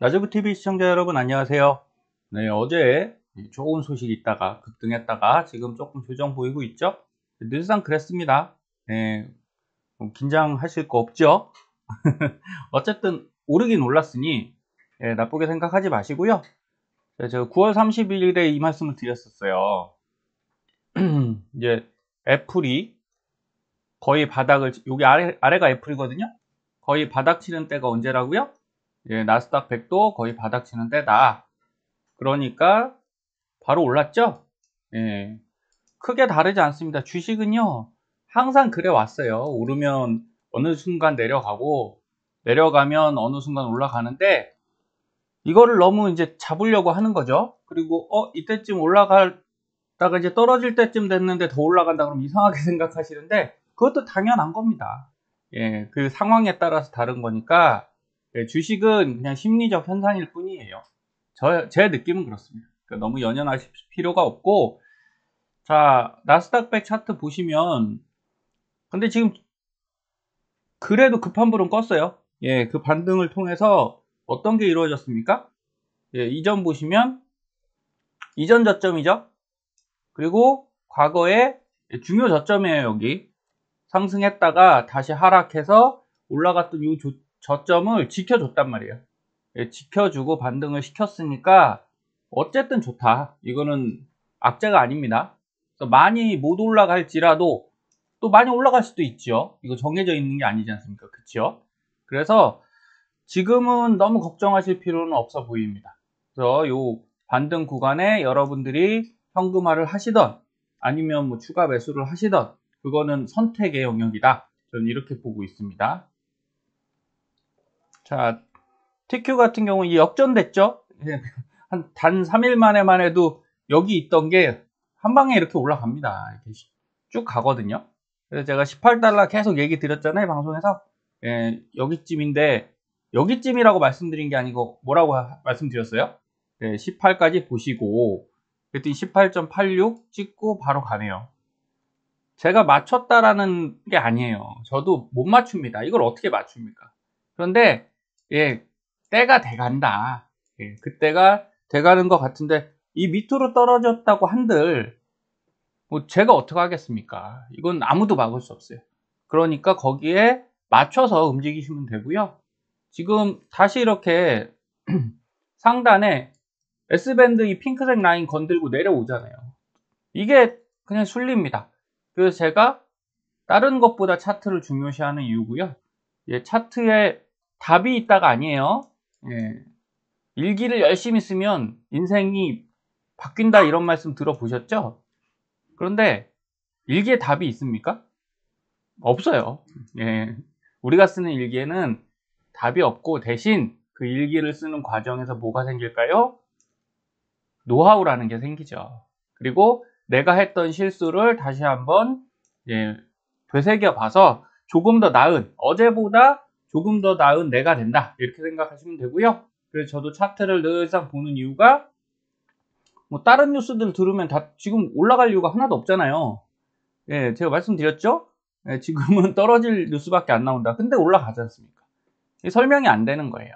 라저브TV 그 시청자 여러분 안녕하세요. 네, 어제 좋은 소식이 있다가 급등했다가 지금 조금 조정 보이고 있죠? 늘상 그랬습니다. 네, 긴장하실 거 없죠? 어쨌든 오르긴 올랐으니 네, 나쁘게 생각하지 마시고요. 네, 제가 9월 31일에 이 말씀을 드렸었어요. 이제 애플이 거의 바닥을 여기 아래, 아래가 애플이거든요. 거의 바닥 치는 때가 언제라고요? 예, 나스닥 100도 거의 바닥치는 때다 그러니까 바로 올랐죠? 예, 크게 다르지 않습니다. 주식은요, 항상 그래 왔어요. 오르면 어느 순간 내려가고, 내려가면 어느 순간 올라가는데, 이거를 너무 이제 잡으려고 하는 거죠. 그리고, 어, 이때쯤 올라갈다가 이제 떨어질 때쯤 됐는데 더 올라간다 그러면 이상하게 생각하시는데, 그것도 당연한 겁니다. 예, 그 상황에 따라서 다른 거니까, 네, 주식은 그냥 심리적 현상일 뿐이에요. 저, 제 느낌은 그렇습니다. 그러니까 너무 연연하실 필요가 없고, 자, 나스닥 백 차트 보시면, 근데 지금 그래도 급한 불은 껐어요. 예, 그 반등을 통해서 어떤 게 이루어졌습니까? 예, 이전 보시면, 이전 저점이죠? 그리고 과거에 중요 저점이에요, 여기. 상승했다가 다시 하락해서 올라갔던 이 조, 저점을 지켜줬단 말이에요. 예, 지켜주고 반등을 시켰으니까 어쨌든 좋다. 이거는 악재가 아닙니다. 많이 못 올라갈지라도 또 많이 올라갈 수도 있죠. 이거 정해져 있는 게 아니지 않습니까? 그렇죠? 그래서 지금은 너무 걱정하실 필요는 없어 보입니다. 그래서 요 반등 구간에 여러분들이 현금화를 하시던 아니면 뭐 추가 매수를 하시던 그거는 선택의 영역이다. 저는 이렇게 보고 있습니다. 자, TQ 같은 경우 이 역전됐죠? 예. 한단 3일 만에만 해도 여기 있던 게 한 방에 이렇게 올라갑니다. 이렇게 쭉 가거든요. 그래서 제가 18달러 계속 얘기 드렸잖아요, 방송에서. 예, 여기쯤인데 여기쯤이라고 말씀드린 게 아니고 뭐라고 하, 말씀드렸어요? 네, 예, 18까지 보시고 그랬더니 18.86 찍고 바로 가네요. 제가 맞췄다라는 게 아니에요. 저도 못 맞춥니다. 이걸 어떻게 맞춥니까? 그런데 예, 때가 돼간다. 예, 그때가 돼가는 것 같은데 이 밑으로 떨어졌다고 한들 뭐 제가 어떻게 하겠습니까? 이건 아무도 막을 수 없어요. 그러니까 거기에 맞춰서 움직이시면 되고요. 지금 다시 이렇게 상단에 S밴드 이 핑크색 라인 건들고 내려오잖아요. 이게 그냥 순리입니다. 그래서 제가 다른 것보다 차트를 중요시하는 이유고요. 예, 차트에 답이 있다가 아니에요. 예. 일기를 열심히 쓰면 인생이 바뀐다 이런 말씀 들어보셨죠? 그런데 일기에 답이 있습니까? 없어요. 예. 우리가 쓰는 일기에는 답이 없고 대신 그 일기를 쓰는 과정에서 뭐가 생길까요? 노하우라는 게 생기죠. 그리고 내가 했던 실수를 다시 한번 예, 되새겨 봐서 조금 더 나은 어제보다 조금 더 나은 내가 된다 이렇게 생각하시면 되고요. 그래서 저도 차트를 늘상 보는 이유가 뭐 다른 뉴스들 들으면 다 지금 올라갈 이유가 하나도 없잖아요. 예, 제가 말씀드렸죠? 예, 지금은 떨어질 뉴스밖에 안 나온다. 근데 올라가지 않습니까? 설명이 안 되는 거예요.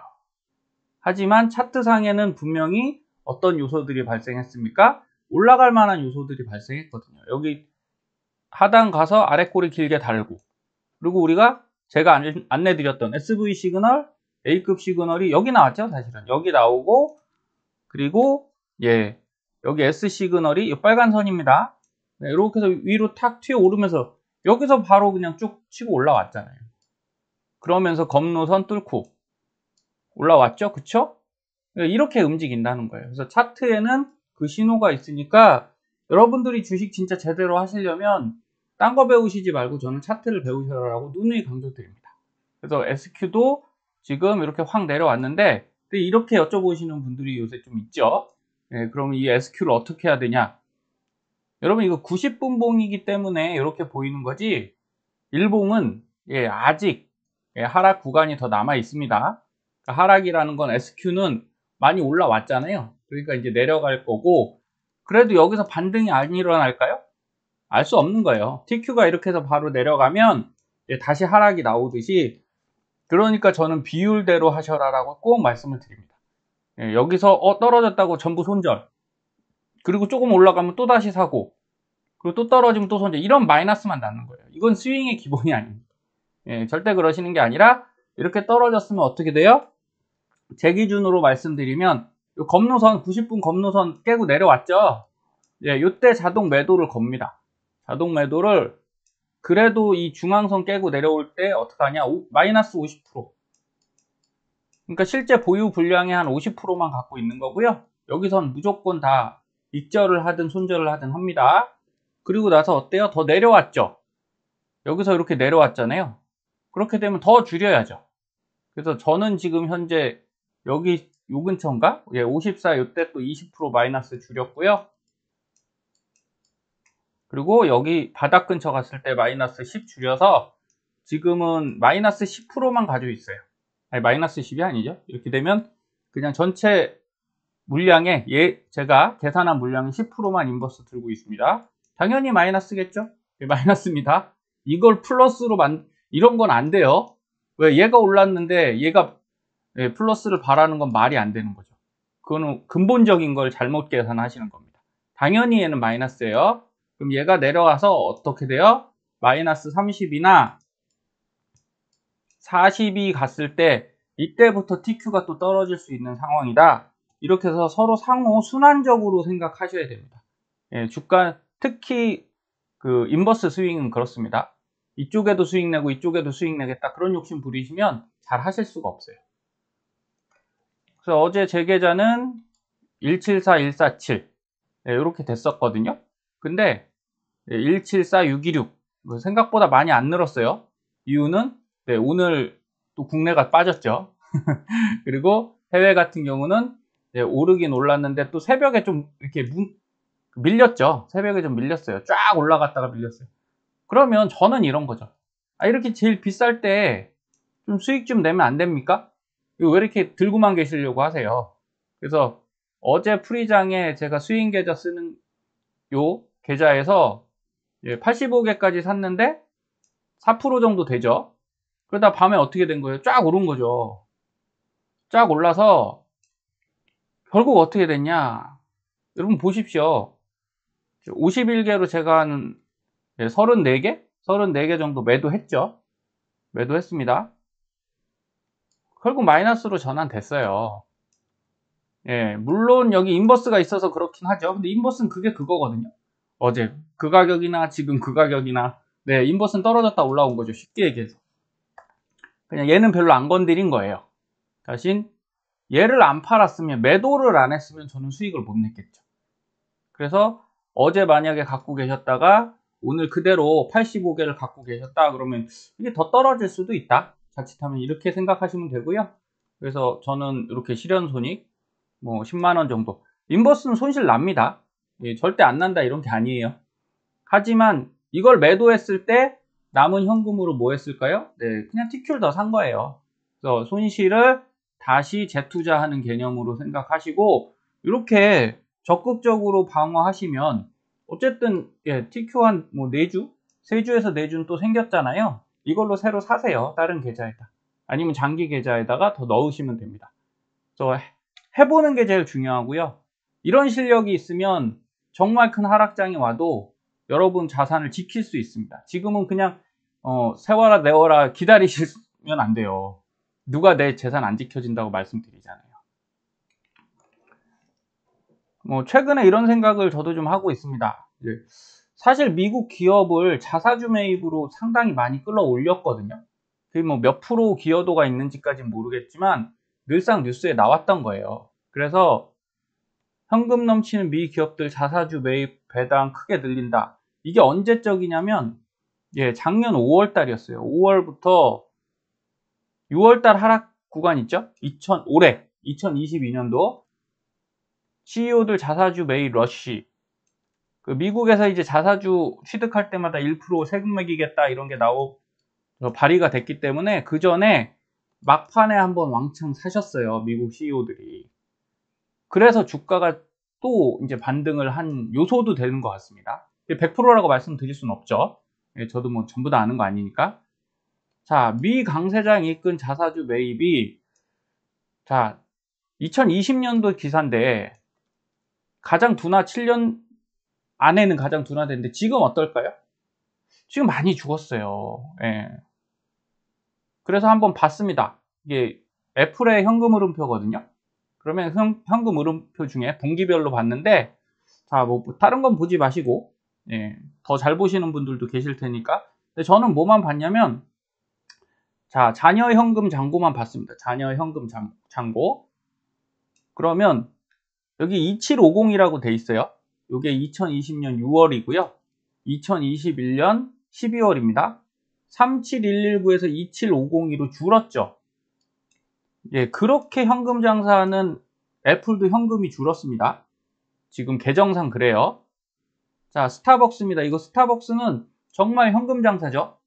하지만 차트상에는 분명히 어떤 요소들이 발생했습니까? 올라갈 만한 요소들이 발생했거든요. 여기 하단 가서 아래 꼬리 길게 달고 그리고 우리가 제가 안, 내드렸던 SV 시그널, A급 시그널이 여기 나왔죠, 사실은. 여기 나오고, 그리고, 예, 여기 S 시그널이 이 빨간 선입니다. 네, 이렇게 해서 위로 탁 튀어 오르면서 여기서 바로 그냥 쭉 치고 올라왔잖아요. 그러면서 검노선 뚫고 올라왔죠, 그쵸? 네, 이렇게 움직인다는 거예요. 그래서 차트에는 그 신호가 있으니까 여러분들이 주식 진짜 제대로 하시려면 딴거 배우시지 말고 저는 차트를 배우셔라고 누누이 강조드립니다. 그래서 SQ도 지금 이렇게 확 내려왔는데 이렇게 여쭤보시는 분들이 요새 좀 있죠. 네, 그럼 이 SQ를 어떻게 해야 되냐? 여러분 이거 90분 봉이기 때문에 이렇게 보이는 거지 일봉은 예, 아직 예, 하락 구간이 더 남아 있습니다. 그러니까 하락이라는 건 SQ는 많이 올라왔잖아요. 그러니까 이제 내려갈 거고 그래도 여기서 반등이 안 일어날까요? 알수 없는 거예요. TQ가 이렇게 해서 바로 내려가면 다시 하락이 나오듯이 그러니까 저는 비율대로 하셔라라고 꼭 말씀을 드립니다. 예, 여기서 어, 떨어졌다고 전부 손절 그리고 조금 올라가면 또 다시 사고 그리고 또 떨어지면 또 손절 이런 마이너스만 나는 거예요. 이건 스윙의 기본이 아닙니다. 예, 절대 그러시는 게 아니라 이렇게 떨어졌으면 어떻게 돼요? 제 기준으로 말씀드리면 검노선 90분 검노선 깨고 내려왔죠. 예, 이때 자동 매도를 겁니다. 자동 매도를 그래도 이 중앙선 깨고 내려올 때 어떡하냐 오, 마이너스 50% 그러니까 실제 보유 분량의 한 50%만 갖고 있는 거고요 여기선 무조건 다 익절을 하든 손절을 하든 합니다 그리고 나서 어때요? 더 내려왔죠 여기서 이렇게 내려왔잖아요 그렇게 되면 더 줄여야죠 그래서 저는 지금 현재 여기 요 근처인가? 예, 54 요 때 또 20% 마이너스 줄였고요 그리고 여기 바닥 근처 갔을 때 마이너스 10 줄여서 지금은 마이너스 10%만 가지고 있어요. 아니, 마이너스 10이 아니죠. 이렇게 되면 그냥 전체 물량에 예, 제가 계산한 물량의 10%만 인버스 들고 있습니다. 당연히 마이너스겠죠? 네, 마이너스입니다. 이걸 플러스로 만 이런 건 안 돼요. 왜 얘가 올랐는데 얘가 네, 플러스를 바라는 건 말이 안 되는 거죠. 그거는 근본적인 걸 잘못 계산하시는 겁니다. 당연히 얘는 마이너스예요. 그럼 얘가 내려가서 어떻게 돼요? 마이너스 30이나 40이 갔을 때 이때부터 TQ가 또 떨어질 수 있는 상황이다. 이렇게 해서 서로 상호 순환적으로 생각하셔야 됩니다. 예, 주가 특히 그 인버스 스윙은 그렇습니다. 이쪽에도 수익 내고 이쪽에도 수익 내겠다 그런 욕심 부리시면 잘 하실 수가 없어요. 그래서 어제 제 계좌는 174147 네, 이렇게 됐었거든요. 근데 174626 그 생각보다 많이 안 늘었어요. 이유는 네, 오늘 또 국내가 빠졌죠. 그리고 해외 같은 경우는 네, 오르긴 올랐는데 또 새벽에 좀 이렇게 문, 밀렸죠. 새벽에 좀 밀렸어요. 쫙 올라갔다가 밀렸어요. 그러면 저는 이런 거죠. 아, 이렇게 제일 비쌀 때 좀 수익 좀 내면 안 됩니까? 이거 왜 이렇게 들고만 계시려고 하세요? 그래서 어제 프리장에 제가 수익 계좌 쓰는 요 계좌에서 85개까지 예, 샀는데 4% 정도 되죠. 그러다 밤에 어떻게 된 거예요? 쫙 오른 거죠. 쫙 올라서 결국 어떻게 됐냐? 여러분 보십시오. 51개로 제가 한 34개? 예, 34개 정도 매도했죠. 매도했습니다. 결국 마이너스로 전환됐어요. 예, 물론 여기 인버스가 있어서 그렇긴 하죠. 근데 인버스는 그게 그거거든요. 어제 그 가격이나 지금 그 가격이나 네 인버스는 떨어졌다 올라온 거죠 쉽게 얘기해서 그냥 얘는 별로 안 건드린 거예요 대신 얘를 안 팔았으면 매도를 안 했으면 저는 수익을 못 냈겠죠 그래서 어제 만약에 갖고 계셨다가 오늘 그대로 85개를 갖고 계셨다 그러면 이게 더 떨어질 수도 있다 자칫하면 이렇게 생각하시면 되고요 그래서 저는 이렇게 실현 손익 뭐 10만원 정도 인버스는 손실 납니다 예, 절대 안 난다 이런 게 아니에요. 하지만 이걸 매도했을 때 남은 현금으로 뭐 했을까요? 네, 그냥 티큐를더 산 거예요. 그래서 손실을 다시 재투자하는 개념으로 생각하시고 이렇게 적극적으로 방어하시면 어쨌든 예, TQ 한뭐 4주? 3주에서 4주는 또 생겼잖아요. 이걸로 새로 사세요. 다른 계좌에다. 아니면 장기 계좌에다가 더 넣으시면 됩니다. 그래서 해보는 게 제일 중요하고요. 이런 실력이 있으면 정말 큰 하락장이 와도 여러분 자산을 지킬 수 있습니다. 지금은 그냥 어, 세워라 내워라 기다리시면 안 돼요. 누가 내 재산 안 지켜진다고 말씀드리잖아요. 뭐 최근에 이런 생각을 저도 좀 하고 있습니다. 예. 사실 미국 기업을 자사주 매입으로 상당히 많이 끌어올렸거든요. 그게 뭐몇 프로 기여도가 있는지까지는 모르겠지만 늘상 뉴스에 나왔던 거예요. 그래서 현금 넘치는 미 기업들 자사주 매입 배당 크게 늘린다. 이게 언제적이냐면 예, 작년 5월 달이었어요. 5월부터 6월 달 하락 구간 있죠? 2000 올해 2022년도 CEO들 자사주 매입 러쉬. 그 미국에서 이제 자사주 취득할 때마다 1% 세금 매기겠다 이런 게 나오 어, 발의가 됐기 때문에 그 전에 막판에 한번 왕창 사셨어요. 미국 CEO들이. 그래서 주가가 또 이제 반등을 한 요소도 되는 것 같습니다. 100%라고 말씀드릴 수는 없죠. 예, 저도 뭐 전부 다 아는 거 아니니까. 자, 미 강세장 이끈 자사주 매입이 자, 2020년도 기사인데 가장 둔화 7년 안에는 가장 둔화됐는데 지금 어떨까요? 지금 많이 죽었어요. 예. 그래서 한번 봤습니다. 이게 애플의 현금 흐름표거든요. 그러면 현, 금 흐름표 중에 분기별로 봤는데 자뭐 뭐 다른 건 보지 마시고 예, 더 잘 보시는 분들도 계실 테니까 근데 저는 뭐만 봤냐면 자 자녀 현금 잔고만 봤습니다. 자녀 현금 잔, 잔고 그러면 여기 2750이라고 돼 있어요. 이게 2020년 6월이고요. 2021년 12월입니다. 37119에서 2750으로 줄었죠. 예, 그렇게 현금 장사는 애플도 현금이 줄었습니다. 지금 계정상 그래요. 자, 스타벅스입니다. 이거 스타벅스는 정말 현금 장사죠.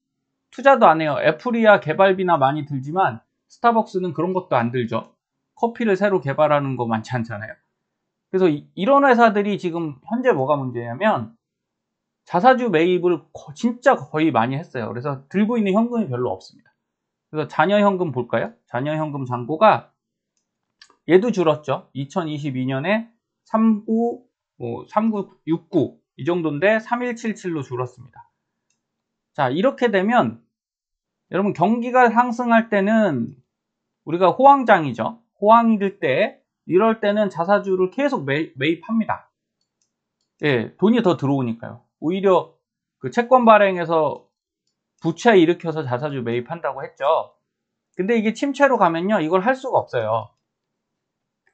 투자도 안 해요. 애플이야 개발비나 많이 들지만 스타벅스는 그런 것도 안 들죠. 커피를 새로 개발하는 거 많지 않잖아요. 그래서 이, 이런 회사들이 지금 현재 뭐가 문제냐면 자사주 매입을 거, 진짜 거의 많이 했어요. 그래서 들고 있는 현금이 별로 없습니다. 그래서 잔여현금 볼까요? 잔여현금 잔고가 얘도 줄었죠. 2022년에 39, 뭐 3969, 이 정도인데 3177로 줄었습니다. 자, 이렇게 되면 여러분 경기가 상승할 때는 우리가 호황장이죠. 호황일 때 이럴 때는 자사주를 계속 매입, 합니다 예, 돈이 더 들어오니까요. 오히려 그 채권 발행에서 부채 일으켜서 자사주 매입한다고 했죠. 근데 이게 침체로 가면요. 이걸 할 수가 없어요.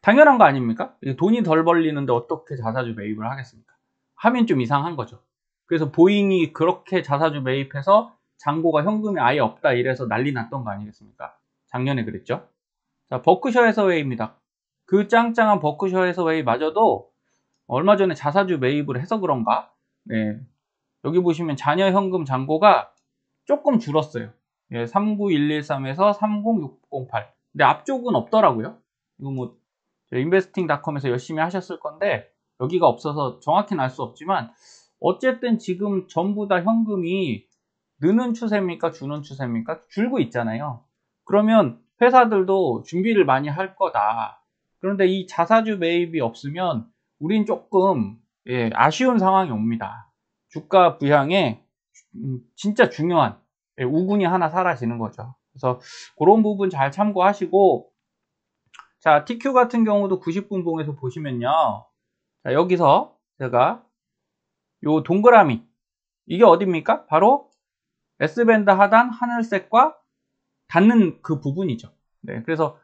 당연한 거 아닙니까? 돈이 덜 벌리는데 어떻게 자사주 매입을 하겠습니까? 하면 좀 이상한 거죠. 그래서 보잉이 그렇게 자사주 매입해서 잔고가 현금이 아예 없다 이래서 난리 났던 거 아니겠습니까? 작년에 그랬죠. 자, 버크셔 해서웨이입니다. 그 짱짱한 버크셔 해서웨이마저도 얼마 전에 자사주 매입을 해서 그런가? 네. 여기 보시면 자녀 현금 잔고가 조금 줄었어요. 예, 39113에서 30608. 근데 앞쪽은 없더라고요. 이거 뭐 인베스팅닷컴에서 열심히 하셨을 건데 여기가 없어서 정확히는 알 수 없지만 어쨌든 지금 전부 다 현금이 느는 추세입니까? 주는 추세입니까? 줄고 있잖아요. 그러면 회사들도 준비를 많이 할 거다. 그런데 이 자사주 매입이 없으면 우린 조금 예, 아쉬운 상황이 옵니다. 주가 부양에 음, 진짜 중요한 예, 우군이 하나 사라지는 거죠. 그래서 그런 부분 잘 참고하시고 자 TQ 같은 경우도 90분 봉에서 보시면요. 자, 여기서 제가 요 동그라미 이게 어딥니까 바로 S밴드 하단 하늘색과 닿는 그 부분이죠. 네, 그래서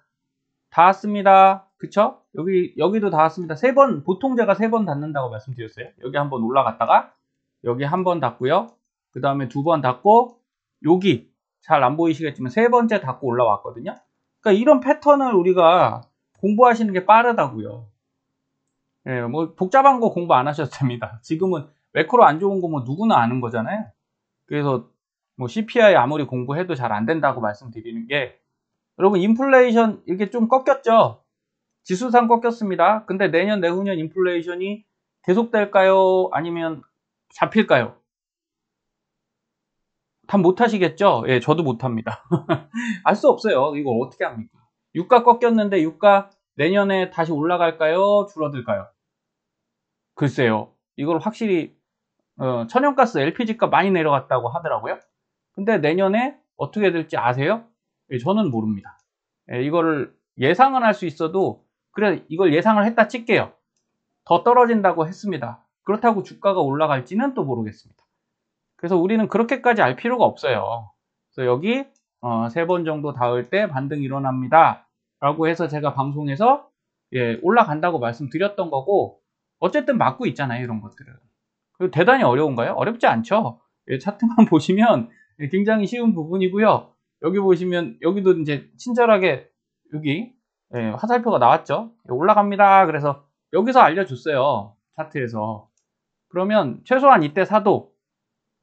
닿았습니다. 그쵸? 여기, 여기도 닿았습니다. 세 번, 보통 제가 세 번 닿는다고 말씀드렸어요. 여기 한번 올라갔다가, 여기 한 번 닿고요. 그 다음에 두 번 닿고, 여기 잘 안 보이시겠지만 세 번째 닫고 올라왔거든요. 그러니까 이런 패턴을 우리가 공부하시는 게 빠르다고요. 예, 뭐 복잡한 거 공부 안 하셔도 됩니다. 지금은 매크로 안 좋은 거 뭐 누구나 아는 거잖아요. 그래서 뭐 CPI 아무리 공부해도 잘 안 된다고 말씀드리는 게 여러분 인플레이션 이렇게 좀 꺾였죠? 지수상 꺾였습니다. 근데 내년 내후년 인플레이션이 계속될까요? 아니면 잡힐까요? 다 못하시겠죠? 예, 저도 못합니다. 알 수 없어요. 이걸 어떻게 합니까? 유가 꺾였는데 유가 내년에 다시 올라갈까요? 줄어들까요? 글쎄요. 이걸 확실히 어, 천연가스 LPG가 많이 내려갔다고 하더라고요. 근데 내년에 어떻게 될지 아세요? 예, 저는 모릅니다. 예, 이거를 예상은 할 수 있어도 그래 이걸 예상을 했다 찍게요더 떨어진다고 했습니다. 그렇다고 주가가 올라갈지는 또 모르겠습니다. 그래서 우리는 그렇게까지 알 필요가 없어요. 그래서 여기 어, 세 번 정도 닿을 때 반등 일어납니다. 라고 해서 제가 방송에서 예, 올라간다고 말씀드렸던 거고 어쨌든 막고 있잖아요. 이런 것들은. 그리고 대단히 어려운가요? 어렵지 않죠. 예, 차트만 보시면 예, 굉장히 쉬운 부분이고요. 여기 보시면 여기도 이제 친절하게 여기 예, 화살표가 나왔죠. 예, 올라갑니다. 그래서 여기서 알려줬어요. 차트에서. 그러면 최소한 이때 사도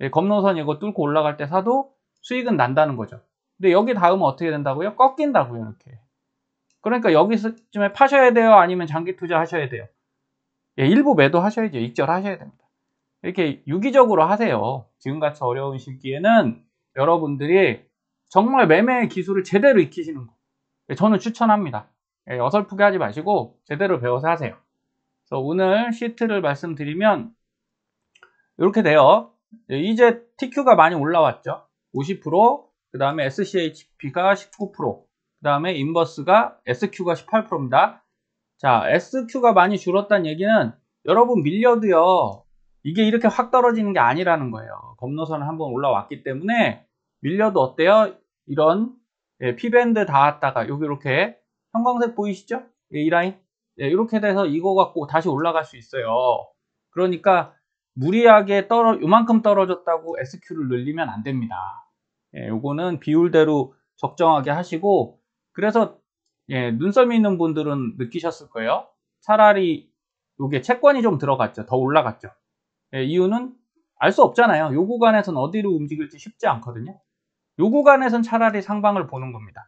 예, 검노선 이거 뚫고 올라갈 때 사도 수익은 난다는 거죠. 근데 여기 닿으면 어떻게 된다고요? 꺾인다고요, 이렇게. 그러니까 여기쯤에 파셔야 돼요? 아니면 장기 투자 하셔야 돼요? 예, 일부 매도 하셔야죠. 익절하셔야 됩니다. 이렇게 유기적으로 하세요. 지금같이 어려운 시기에는 여러분들이 정말 매매 기술을 제대로 익히시는 거. 예, 저는 추천합니다. 예, 어설프게 하지 마시고 제대로 배워서 하세요. 그래서 오늘 시트를 말씀드리면 이렇게 돼요. 예, 이제 TQ가 많이 올라왔죠. 50%, 그 다음에 SCHP가 19%, 그 다음에 인버스가 SQ가 18%입니다. 자, SQ가 많이 줄었다는 얘기는 여러분 밀려도요. 이게 이렇게 확 떨어지는 게 아니라는 거예요. 검노선을 한번 올라왔기 때문에 밀려도 어때요? 이런 예, P밴드 닿았다가 여기 이렇게 형광색 보이시죠? 예, 이 라인. 예, 이렇게 돼서 이거 갖고 다시 올라갈 수 있어요. 그러니까 무리하게 떨어 요만큼 떨어졌다고 SQ를 늘리면 안 됩니다. 예, 요거는 비율대로 적정하게 하시고 그래서 예, 눈썰미 있는 분들은 느끼셨을 거예요. 차라리 요게 채권이 좀 들어갔죠. 더 올라갔죠. 예, 이유는 알 수 없잖아요. 요 구간에선 어디로 움직일지 쉽지 않거든요. 요 구간에선 차라리 상방을 보는 겁니다.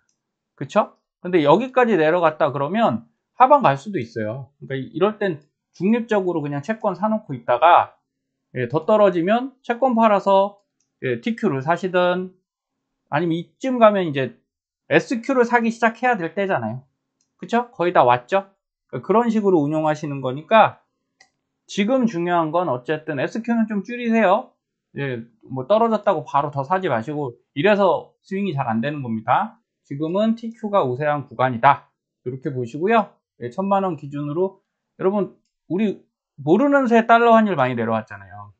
그쵸? 근데 여기까지 내려갔다 그러면 하방 갈 수도 있어요. 그러니까 이럴 땐 중립적으로 그냥 채권 사놓고 있다가 예, 더 떨어지면 채권 팔아서 예, TQ를 사시든 아니면 이쯤 가면 이제 SQ를 사기 시작해야 될 때잖아요. 그쵸? 거의 다 왔죠? 그러니까 그런 식으로 운용하시는 거니까 지금 중요한 건 어쨌든 SQ는 좀 줄이세요. 예, 뭐 떨어졌다고 바로 더 사지 마시고 이래서 스윙이 잘 안 되는 겁니다. 지금은 TQ가 우세한 구간이다. 이렇게 보시고요. 예, 천만 원 기준으로 여러분 우리 모르는 새 달러 환율 많이 내려왔잖아요.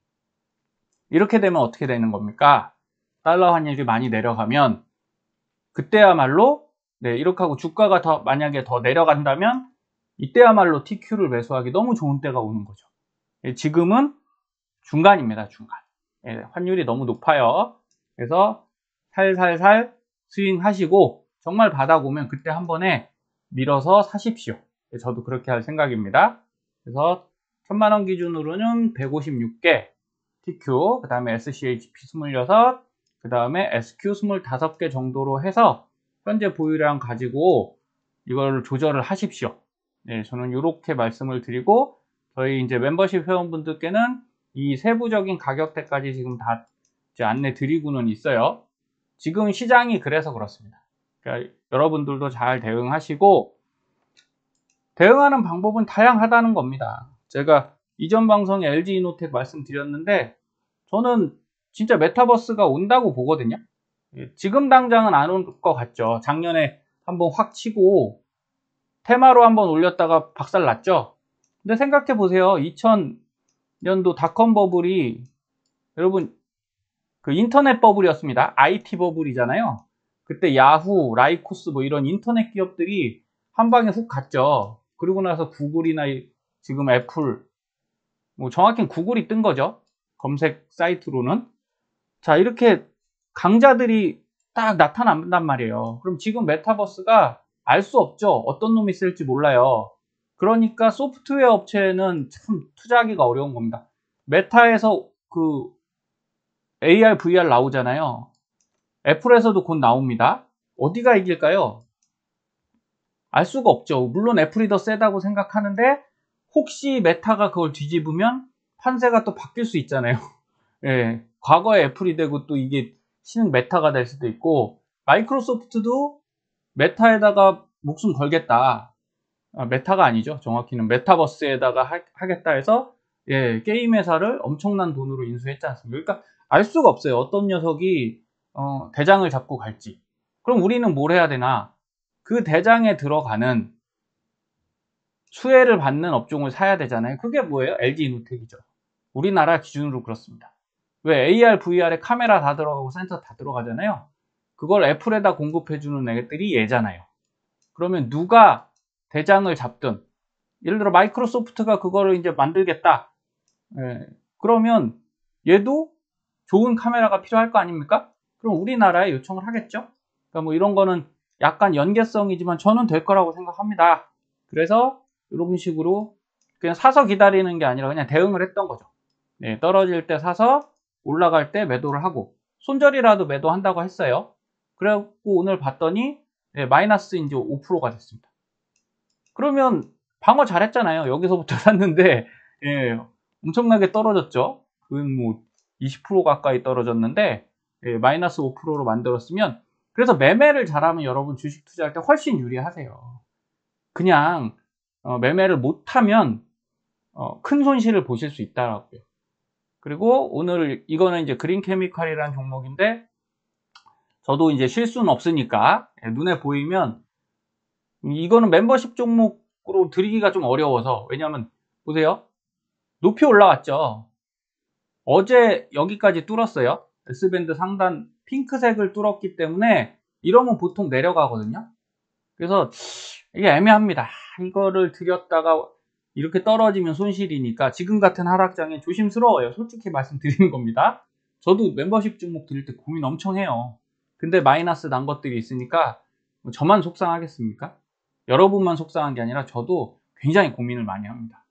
이렇게 되면 어떻게 되는 겁니까? 달러 환율이 많이 내려가면 그때야말로 네, 이렇게 하고 주가가 더 만약에 더 내려간다면 이때야말로 TQ를 매수하기 너무 좋은 때가 오는 거죠. 예, 지금은 중간입니다. 중간. 예, 환율이 너무 높아요. 그래서 살살살 스윙하시고 정말 바닥 오면 그때 한 번에 밀어서 사십시오. 예, 저도 그렇게 할 생각입니다. 그래서 천만원 기준으로는 156개 TQ, 그 다음에 SCHP 26, 그 다음에 SQ 25개 정도로 해서 현재 보유량 가지고 이걸 조절을 하십시오. 네, 저는 이렇게 말씀을 드리고 저희 이제 멤버십 회원분들께는 이 세부적인 가격대까지 지금 다 안내 드리고는 있어요. 지금 시장이 그래서 그렇습니다. 그러니까 여러분들도 잘 대응하시고 대응하는 방법은 다양하다는 겁니다. 제가 이전 방송에 LG 이노텍 말씀드렸는데 저는 진짜 메타버스가 온다고 보거든요. 예. 지금 당장은 안 올 것 같죠. 작년에 한번 확 치고 테마로 한번 올렸다가 박살 났죠. 근데 생각해 보세요. 2000년도 닷컴 버블이 여러분 그 인터넷 버블이었습니다. IT 버블이잖아요. 그때 야후, 라이코스 뭐 이런 인터넷 기업들이 한 방에 훅 갔죠. 그리고 나서 구글이나 지금 애플, 뭐 정확히는 구글이 뜬 거죠. 검색 사이트로는. 자, 이렇게 강자들이 딱 나타난단 말이에요. 그럼 지금 메타버스가 알 수 없죠. 어떤 놈이 쓸지 몰라요. 그러니까 소프트웨어 업체는 참 투자하기가 어려운 겁니다. 메타에서 그 AR, VR 나오잖아요. 애플에서도 곧 나옵니다. 어디가 이길까요? 알 수가 없죠. 물론 애플이 더 세다고 생각하는데 혹시 메타가 그걸 뒤집으면 판세가 또 바뀔 수 있잖아요. 예, 과거에 애플이 되고 또 이게 신흥 메타가 될 수도 있고 마이크로소프트도 메타에다가 목숨 걸겠다. 아, 메타가 아니죠. 정확히는 메타버스에다가 하, 겠다 해서 예, 게임 회사를 엄청난 돈으로 인수했지 않습니까? 그러니까 알 수가 없어요. 어떤 녀석이 어, 대장을 잡고 갈지. 그럼 우리는 뭘 해야 되나? 그 대장에 들어가는 수혜를 받는 업종을 사야 되잖아요. 그게 뭐예요? LG 이노텍이죠. 우리나라 기준으로 그렇습니다. 왜 AR, VR에 카메라 다 들어가고 센터다 들어가잖아요. 그걸 애플에다 공급해주는 애들이 얘잖아요. 그러면 누가 대장을 잡든 예를 들어 마이크로소프트가 그거를 이제 만들겠다. 예, 그러면 얘도 좋은 카메라가 필요할 거 아닙니까? 그럼 우리나라에 요청을 하겠죠? 그러니까 뭐 이런 거는 약간 연계성이지만 저는 될 거라고 생각합니다. 그래서 이런 식으로 그냥 사서 기다리는 게 아니라 그냥 대응을 했던 거죠. 네, 떨어질 때 사서 올라갈 때 매도를 하고 손절이라도 매도한다고 했어요. 그래갖고 오늘 봤더니 네, 마이너스 이제 5%가 됐습니다. 그러면 방어 잘했잖아요. 여기서부터 샀는데 예, 엄청나게 떨어졌죠. 그건 뭐 20% 가까이 떨어졌는데 예, 마이너스 5%로 만들었으면 그래서 매매를 잘하면 여러분 주식 투자할 때 훨씬 유리하세요. 그냥 어, 매매를 못하면 어, 큰 손실을 보실 수 있다라고요. 그리고 오늘 이거는 이제 그린 케미칼이라는 종목인데 저도 이제 실 수는 없으니까 예, 눈에 보이면 음, 이거는 멤버십 종목으로 드리기가 좀 어려워서 왜냐하면 보세요 높이 올라왔죠 어제 여기까지 뚫었어요 S밴드 상단 핑크색을 뚫었기 때문에 이러면 보통 내려가거든요 그래서 이게 애매합니다 이거를 들였다가 이렇게 떨어지면 손실이니까 지금 같은 하락장에 조심스러워요. 솔직히 말씀드리는 겁니다. 저도 멤버십 종목 드릴때 고민 엄청 해요. 근데 마이너스 난 것들이 있으니까 뭐 저만 속상하겠습니까? 여러분만 속상한 게 아니라 저도 굉장히 고민을 많이 합니다.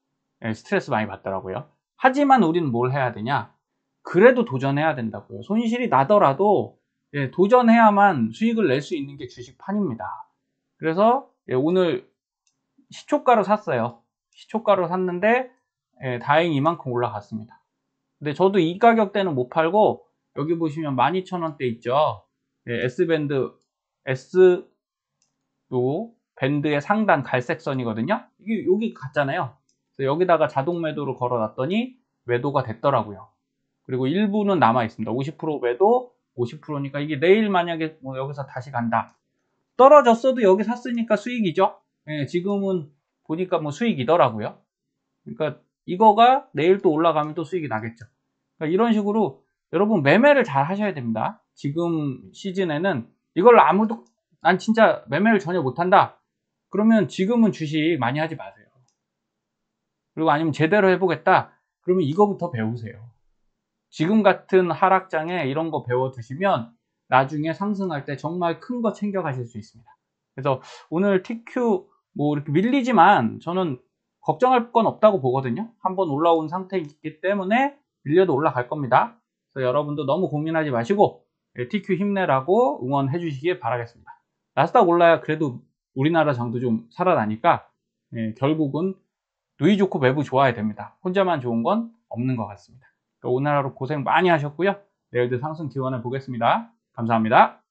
예, 스트레스 많이 받더라고요. 하지만 우리는 뭘 해야 되냐? 그래도 도전해야 된다고요. 손실이 나더라도 예, 도전해야만 수익을 낼 수 있는 게 주식판입니다. 그래서 예, 오늘 시초가로 샀어요. 시초가로 샀는데 예, 다행히 이만큼 올라갔습니다. 근데 저도 이 가격대는 못 팔고 여기 보시면 12,000원대 있죠. 예, S밴드 S 요 밴드의 상단 갈색 선이거든요. 이게 여기 같잖아요. 그래서 여기다가 자동 매도를 걸어 놨더니 매도가 됐더라고요. 그리고 일부는 남아 있습니다. 50% 매도, 50%니까 이게 내일 만약에 뭐 여기서 다시 간다. 떨어졌어도 여기 샀으니까 수익이죠. 예, 지금은 보니까 뭐 수익이더라고요. 그러니까 이거가 내일 또 올라가면 또 수익이 나겠죠. 그러니까 이런 식으로 여러분 매매를 잘 하셔야 됩니다. 지금 시즌에는 이걸 아무도 난 진짜 매매를 전혀 못한다. 그러면 지금은 주식 많이 하지 마세요. 그리고 아니면 제대로 해보겠다. 그러면 이거부터 배우세요. 지금 같은 하락장에 이런 거 배워두시면 나중에 상승할 때 정말 큰 거 챙겨가실 수 있습니다. 그래서 오늘 TQ 뭐 이렇게 밀리지만 저는 걱정할 건 없다고 보거든요. 한번 올라온 상태이기 때문에 밀려도 올라갈 겁니다. 그래서 여러분도 너무 고민하지 마시고 TQ 예, 힘내라고 응원해 주시길 바라겠습니다. 나스닥 올라야 그래도 우리나라 장도좀 살아나니까 예, 결국은 누이 좋고 매부 좋아야 됩니다. 혼자만 좋은 건 없는 것 같습니다. 그러니까 오늘 하루 고생 많이 하셨고요. 내일도 상승 기원해 보겠습니다. 감사합니다.